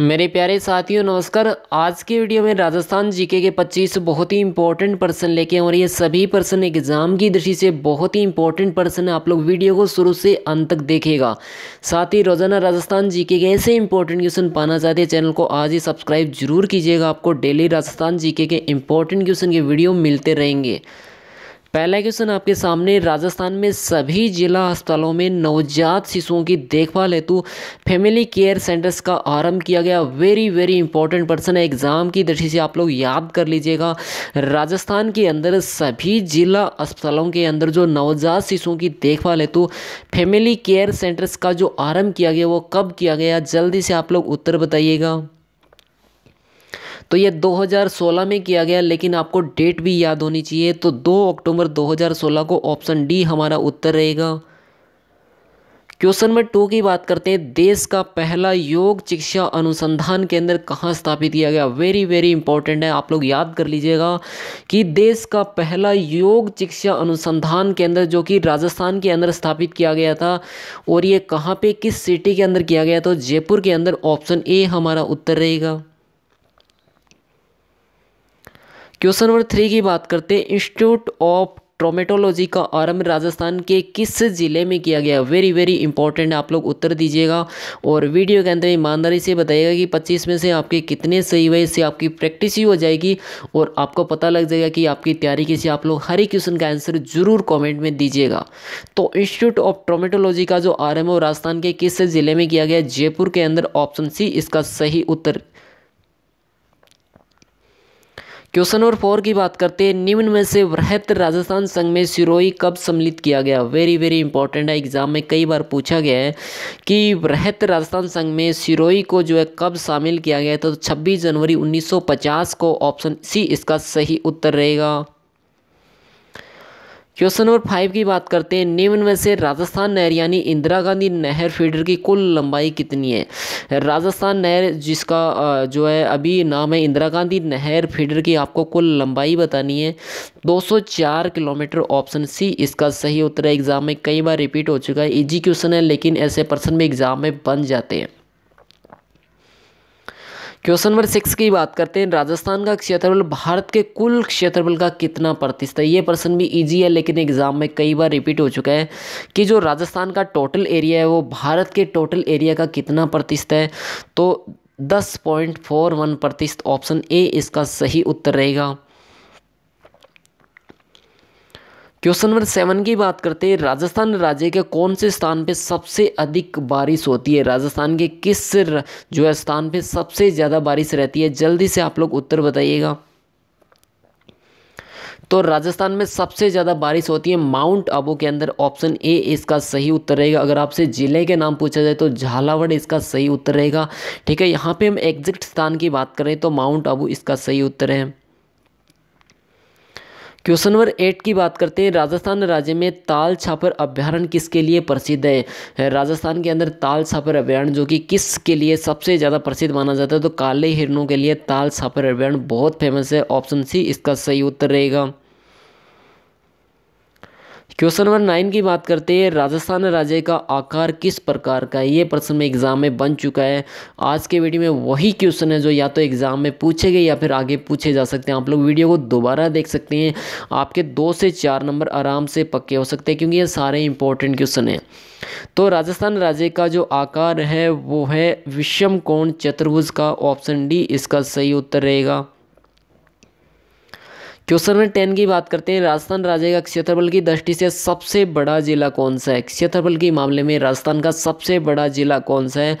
मेरे प्यारे साथियों नमस्कार आज के वीडियो में राजस्थान जीके के 25 बहुत ही इंपॉर्टेंट पर्सन लेके हैं और ये सभी पर्सन एग्जाम की दृष्टि से बहुत ही इंपॉर्टेंट पर्सन है आप लोग वीडियो को शुरू से अंत तक देखेगा साथ ही रोजाना राजस्थान जीके के ऐसे इंपॉर्टेंट क्वेश्चन पाना चाहते हैं चैनल को आज ही सब्सक्राइब जरूर कीजिएगा आपको डेली राजस्थान जी के इंपॉर्टेंट क्वेश्चन के वीडियो मिलते रहेंगे पहला क्वेश्चन आपके सामने राजस्थान में सभी जिला अस्पतालों में नवजात शिशुओं की देखभाल हेतु फैमिली केयर सेंटर्स का आरंभ किया गया वेरी वेरी इंपॉर्टेंट पर्सन है एग्ज़ाम की दृष्टि से आप लोग याद कर लीजिएगा राजस्थान के अंदर सभी जिला अस्पतालों के अंदर जो नवजात शिशुओं की देखभाल हेतु फैमिली केयर सेंटर्स का जो आरम्भ किया गया वो कब किया गया जल्दी से आप लोग उत्तर बताइएगा तो ये 2016 में किया गया लेकिन आपको डेट भी याद होनी चाहिए तो 2 अक्टूबर 2016 को ऑप्शन डी हमारा उत्तर रहेगा क्वेश्चन नंबर टू की बात करते हैं देश का पहला योग शिक्षा अनुसंधान केंद्र कहाँ स्थापित किया गया वेरी वेरी इंपॉर्टेंट है आप लोग याद कर लीजिएगा कि देश का पहला योग शिक्षा अनुसंधान केंद्र जो कि राजस्थान के अंदर स्थापित किया गया था और ये कहाँ पे किस सिटी के अंदर किया गया था जयपुर के अंदर ऑप्शन ए हमारा उत्तर रहेगा क्वेश्चन नंबर थ्री की बात करते हैं इंस्टीट्यूट ऑफ ट्रोमेटोलॉजी का आरंभ राजस्थान के किस ज़िले में किया गया वेरी वेरी इंपॉर्टेंट आप लोग उत्तर दीजिएगा और वीडियो के अंदर ईमानदारी से बताइएगा कि 25 में से आपके कितने सही हुए इससे आपकी प्रैक्टिस ही हो जाएगी और आपको पता लग जाएगा कि आपकी तैयारी किसी आप लोग हर एक क्वेश्चन का आंसर जरूर कॉमेंट में दीजिएगा तो इंस्टीट्यूट ऑफ ट्रोमेटोलॉजी का जो आरंभ राजस्थान के किस ज़िले में किया गया जयपुर के अंदर ऑप्शन सी इसका सही उत्तर क्वेश्चन नंबर फोर की बात करते हैं निम्न में से वृहत राजस्थान संघ में सिरोही कब सम्मिलित किया गया वेरी वेरी इंपॉर्टेंट है एग्जाम में कई बार पूछा गया है कि वृहत राजस्थान संघ में सिरोही को जो है कब शामिल किया गया तो 26 जनवरी 1950 को ऑप्शन सी इसका सही उत्तर रहेगा क्वेश्चन नंबर फाइव की बात करते हैं निम्न में से राजस्थान नहर यानी इंदिरा गांधी नहर फीडर की कुल लंबाई कितनी है राजस्थान नहर जिसका जो है अभी नाम है इंदिरा गांधी नहर फीडर की आपको कुल लंबाई बतानी है 204 किलोमीटर ऑप्शन सी इसका सही उत्तर है एग्ज़ाम में कई बार रिपीट हो चुका है इजी क्वेश्चन है लेकिन ऐसे पर्सन में एग्ज़ाम में बन जाते हैं क्वेश्चन नंबर सिक्स की बात करते हैं राजस्थान का क्षेत्रफल भारत के कुल क्षेत्रफल का कितना प्रतिशत है ये प्रश्न भी इजी है लेकिन एग्जाम में कई बार रिपीट हो चुका है कि जो राजस्थान का टोटल एरिया है वो भारत के टोटल एरिया का कितना प्रतिशत है तो दस पॉइंट फोर वन प्रतिशत ऑप्शन ए इसका सही उत्तर रहेगा क्वेश्चन नंबर सेवन की बात करते हैं राजस्थान राज्य के कौन से स्थान पे सबसे अधिक बारिश होती है राजस्थान के किस जो है स्थान पे सबसे ज़्यादा बारिश रहती है जल्दी से आप लोग उत्तर बताइएगा तो राजस्थान में सबसे ज़्यादा बारिश होती है माउंट आबू के अंदर ऑप्शन ए इसका सही उत्तर रहेगा अगर आपसे ज़िले के नाम पूछा जाए तो झालावाड़ इसका सही उत्तर रहेगा ठीक है यहाँ पे हम एग्जिट स्थान की बात करें तो माउंट आबू इसका सही उत्तर है क्वेश्चन नंबर एट की बात करते हैं राजस्थान राज्य में ताल छापर अभ्यारण किसके लिए प्रसिद्ध है राजस्थान के अंदर ताल छापर अभ्यारण जो कि किसके लिए सबसे ज़्यादा प्रसिद्ध माना जाता है तो काले हिरणों के लिए ताल छापर अभ्यारण बहुत फेमस है ऑप्शन सी इसका सही उत्तर रहेगा क्वेश्चन नंबर नाइन की बात करते हैं राजस्थान राज्य का आकार किस प्रकार का है ये प्रश्न में एग्जाम में बन चुका है आज के वीडियो में वही क्वेश्चन है जो या तो एग्जाम में पूछे गए या फिर आगे पूछे जा सकते हैं आप लोग वीडियो को दोबारा देख सकते हैं आपके दो से चार नंबर आराम से पक्के हो सकते हैं क्योंकि ये सारे इंपॉर्टेंट क्वेश्चन हैं तो राजस्थान राज्य का जो आकार है वो है विषम कोण चतुर्भुज का ऑप्शन डी इसका सही उत्तर रहेगा क्वेश्चन नंबर टेन की बात करते हैं राजस्थान राज्य का क्षेत्रफल की दृष्टि से सबसे बड़ा जिला कौन सा है क्षेत्रफल के मामले में राजस्थान का सबसे बड़ा जिला कौन सा है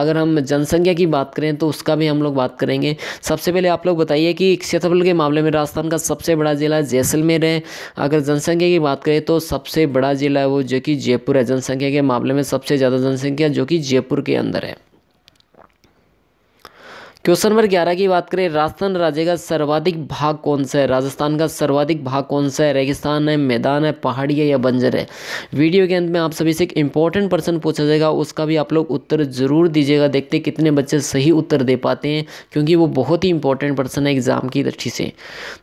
अगर हम जनसंख्या की बात करें तो उसका भी हम लोग बात करेंगे सबसे पहले आप लोग बताइए कि क्षेत्रफल के मामले में राजस्थान का सबसे बड़ा जिला जैसलमेर है अगर जनसंख्या की बात करें तो सबसे बड़ा जिला है वो जो कि जयपुर है जनसंख्या के मामले में सबसे ज़्यादा जनसंख्या जो कि जयपुर के अंदर है क्वेश्चन नंबर ग्यारह की बात करें राजस्थान राज्य का सर्वाधिक भाग कौन सा है राजस्थान का सर्वाधिक भाग कौन सा है रेगिस्तान है मैदान है पहाड़ी है या बंजर है वीडियो के अंत में आप सभी से एक इंपॉर्टेंट प्रश्न पूछा जाएगा उसका भी आप लोग उत्तर जरूर दीजिएगा देखते कितने बच्चे सही उत्तर दे पाते हैं क्योंकि वो बहुत ही इंपॉर्टेंट प्रश्न है एग्जाम की दृष्टि से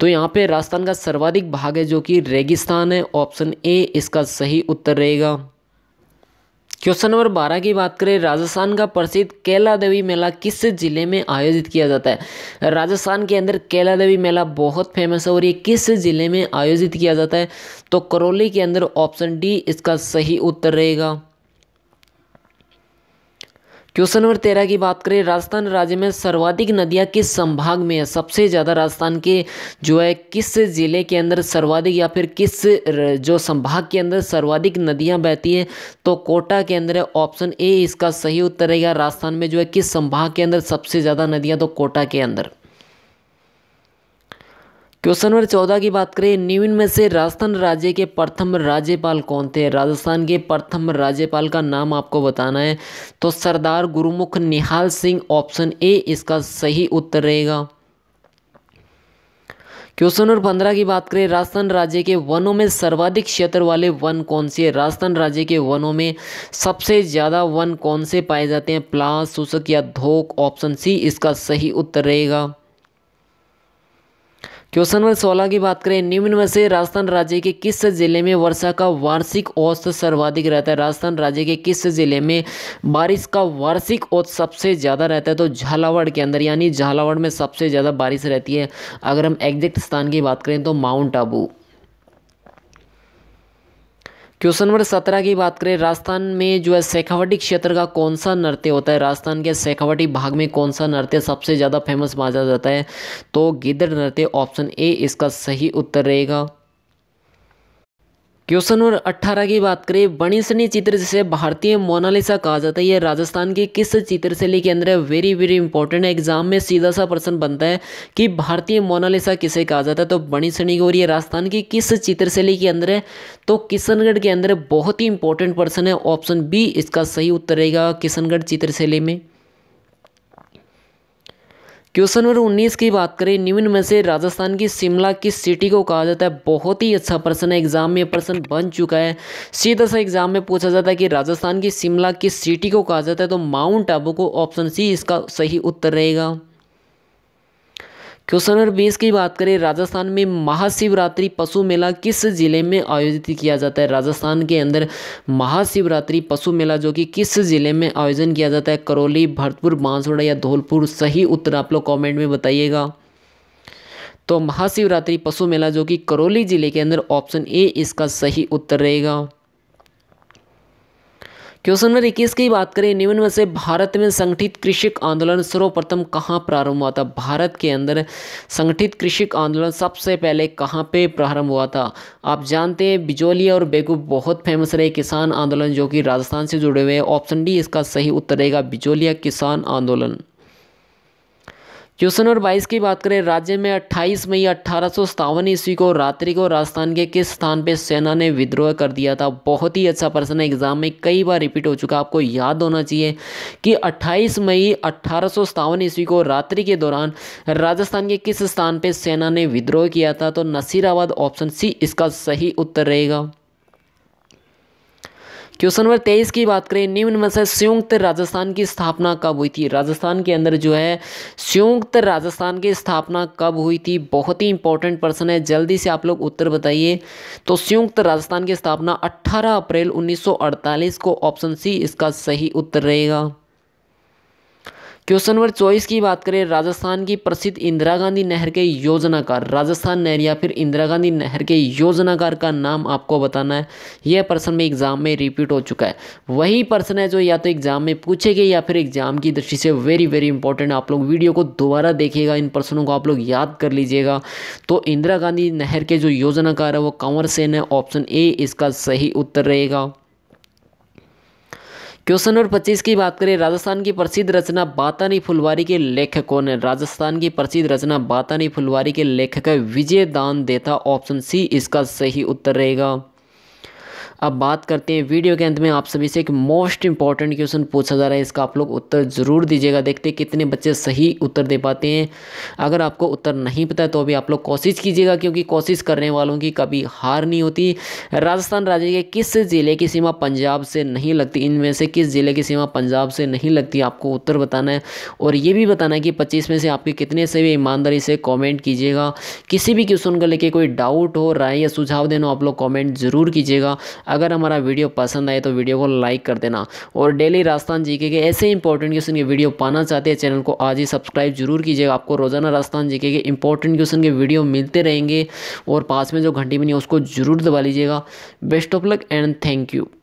तो यहाँ पर राजस्थान का सर्वाधिक भाग है जो कि रेगिस्तान है ऑप्शन ए इसका सही उत्तर रहेगा क्वेश्चन नंबर बारह की बात करें राजस्थान का प्रसिद्ध केला देवी मेला किस जिले में आयोजित किया जाता है राजस्थान के अंदर केला देवी मेला बहुत फेमस है और ये किस जिले में आयोजित किया जाता है तो करौली के अंदर ऑप्शन डी इसका सही उत्तर रहेगा क्वेश्चन नंबर तेरह की बात करें राजस्थान राज्य में सर्वाधिक नदियाँ किस संभाग में है सबसे ज़्यादा राजस्थान के जो है किस ज़िले के अंदर सर्वाधिक या फिर किस जो संभाग के अंदर सर्वाधिक नदियाँ बहती हैं तो कोटा के अंदर है ऑप्शन ए इसका सही उत्तर रहेगा राजस्थान में जो है किस संभाग के अंदर सबसे ज़्यादा नदियाँ तो कोटा के अंदर क्वेश्चन नंबर चौदह की बात करें निम्न में से राजस्थान राज्य के प्रथम राज्यपाल कौन थे राजस्थान के प्रथम राज्यपाल का नाम आपको बताना है तो सरदार गुरुमुख निहाल सिंह ऑप्शन ए इसका सही उत्तर रहेगा क्वेश्चन नंबर पंद्रह की बात करें राजस्थान राज्य के वनों में सर्वाधिक क्षेत्र वाले वन कौन से राजस्थान राज्य के वनों में सबसे ज़्यादा वन कौन से पाए जाते हैं प्लास सूसक या धोक ऑप्शन सी इसका सही उत्तर रहेगा क्वेश्चन नंबर सोलह की बात करें निम्न में से राजस्थान राज्य के किस जिले में वर्षा का वार्षिक औसत सर्वाधिक रहता है राजस्थान राज्य के किस जिले में बारिश का वार्षिक औसत सबसे ज़्यादा रहता है तो झालावाड़ के अंदर यानी झालावाड़ में सबसे ज़्यादा बारिश रहती है अगर हम एग्जैक्ट स्थान की बात करें तो माउंट आबू क्वेश्चन नंबर सत्रह की बात करें राजस्थान में जो है शेखावटी क्षेत्र का कौन सा नृत्य होता है राजस्थान के शेखावटी भाग में कौन सा नृत्य सबसे ज़्यादा फेमस माना जाता है तो गिद्ध नृत्य ऑप्शन ए इसका सही उत्तर रहेगा क्वेश्चन नंबर अट्ठारह की बात करें बणिसनी चित्र जिसे भारतीय मोनालिसा कहा जाता है ये राजस्थान के किस चित्र से लेके अंदर है वेरी वेरी इंपॉर्टेंट है एग्जाम में सीधा सा प्रश्न बनता है कि भारतीय मोनालिसा किसे कहा जाता है तो को और ये राजस्थान के किस चित्र से लेके अंदर है तो किशनगढ़ के अंदर बहुत ही इंपॉर्टेंट पर्सन है ऑप्शन बी इसका सही उत्तर रहेगा किशनगढ़ चित्रशैली में क्वेश्चन नंबर 19 की बात करें निम्न में से राजस्थान की शिमला की सिटी को कहा जाता है बहुत ही अच्छा प्रश्न है एग्जाम में प्रश्न बन चुका है सीधा सा एग्जाम में पूछा जाता है कि राजस्थान की शिमला की सिटी को कहा जाता है तो माउंट आबू को ऑप्शन सी इसका सही उत्तर रहेगा क्वेश्चन नंबर बीस की बात करें राजस्थान में महाशिवरात्रि पशु मेला किस जिले में आयोजित किया जाता है राजस्थान के अंदर महाशिवरात्रि पशु मेला जो कि किस जिले में आयोजन किया जाता है करौली भरतपुर बांसवाड़ा या धौलपुर सही उत्तर आप लोग कॉमेंट में बताइएगा तो महाशिवरात्रि पशु मेला जो कि करौली जिले के अंदर ऑप्शन ए इसका सही उत्तर रहेगा क्वेश्चन नंबर इक्कीस की बात करें निम्न में से भारत में संगठित कृषक आंदोलन सर्वप्रथम कहाँ प्रारंभ हुआ था भारत के अंदर संगठित कृषक आंदोलन सबसे पहले कहाँ पे प्रारंभ हुआ था आप जानते हैं बिजोलिया और बेगू बहुत फेमस रहे किसान आंदोलन जो कि राजस्थान से जुड़े हुए हैं ऑप्शन डी इसका सही उत्तर रहेगा बिजोलिया किसान आंदोलन क्वेश्चन नंबर बाईस की बात करें राज्य में 28 मई अट्ठारह ईस्वी को रात्रि को राजस्थान के किस स्थान पे सेना ने विद्रोह कर दिया था बहुत ही अच्छा प्रश्न है एग्जाम में कई बार रिपीट हो चुका आपको याद होना चाहिए कि 28 मई अट्ठारह ईस्वी को रात्रि के दौरान राजस्थान के किस स्थान पे सेना ने विद्रोह किया था तो नसीराबाद ऑप्शन सी इसका सही उत्तर रहेगा क्वेश्चन नंबर तेईस की बात करें निम्न में से संयुक्त राजस्थान की स्थापना कब हुई थी राजस्थान के अंदर जो है संयुक्त राजस्थान की स्थापना कब हुई थी बहुत ही इंपॉर्टेंट प्रश्न है जल्दी से आप लोग उत्तर बताइए तो संयुक्त राजस्थान की स्थापना 18 अप्रैल 1948 को ऑप्शन सी इसका सही उत्तर रहेगा क्वेश्चन नंबर चौबीस की बात करें राजस्थान की प्रसिद्ध इंदिरा गांधी नहर के योजनाकार राजस्थान नहर या फिर इंदिरा गांधी नहर के योजनाकार का नाम आपको बताना है यह प्रश्न में एग्जाम में रिपीट हो चुका है वही प्रश्न है जो या तो एग्जाम में गए या फिर एग्जाम की दृष्टि से वेरी वेरी इंपॉर्टेंट आप लोग वीडियो को दोबारा देखिएगा इन प्रश्नों को आप लोग याद कर लीजिएगा तो इंदिरा गांधी नहर के जो योजनाकार है वो कंवर सेन है ऑप्शन ए इसका सही उत्तर रहेगा क्वेश्चन नंबर पच्चीस की बात करें राजस्थान की प्रसिद्ध रचना बातानी फुलवारी के लेखक कौन है राजस्थान की प्रसिद्ध रचना बातानी फुलवारी के लेखक विजय दान देता ऑप्शन सी इसका सही उत्तर रहेगा अब बात करते हैं वीडियो के अंत में आप सभी से एक मोस्ट इंपॉर्टेंट क्वेश्चन पूछा जा रहा है इसका आप लोग उत्तर ज़रूर दीजिएगा देखते कितने बच्चे सही उत्तर दे पाते हैं अगर आपको उत्तर नहीं पता तो अभी आप लोग कोशिश कीजिएगा क्योंकि कोशिश करने वालों की कभी हार नहीं होती राजस्थान राज्य के किस ज़िले की सीमा पंजाब से नहीं लगती इनमें से किस ज़िले की सीमा पंजाब से नहीं लगती आपको उत्तर बताना है और ये भी बताना है कि पच्चीस में से आपके कितने से भी ईमानदारी से कॉमेंट कीजिएगा किसी भी क्वेश्चन को लेकर कोई डाउट हो राय या सुझाव देना आप लोग कॉमेंट ज़रूर कीजिएगा अगर हमारा वीडियो पसंद आए तो वीडियो को लाइक कर देना और डेली राजस्थान जीके के ऐसे इंपॉर्टेंट क्वेश्चन के वीडियो पाना चाहते हैं चैनल को आज ही सब्सक्राइब जरूर कीजिएगा आपको रोजाना राजस्थान जीके के इंपॉर्टेंट क्वेश्चन के वीडियो मिलते रहेंगे और पास में जो घंटी बनी है उसको जरूर दबा लीजिएगा best of luck and thank you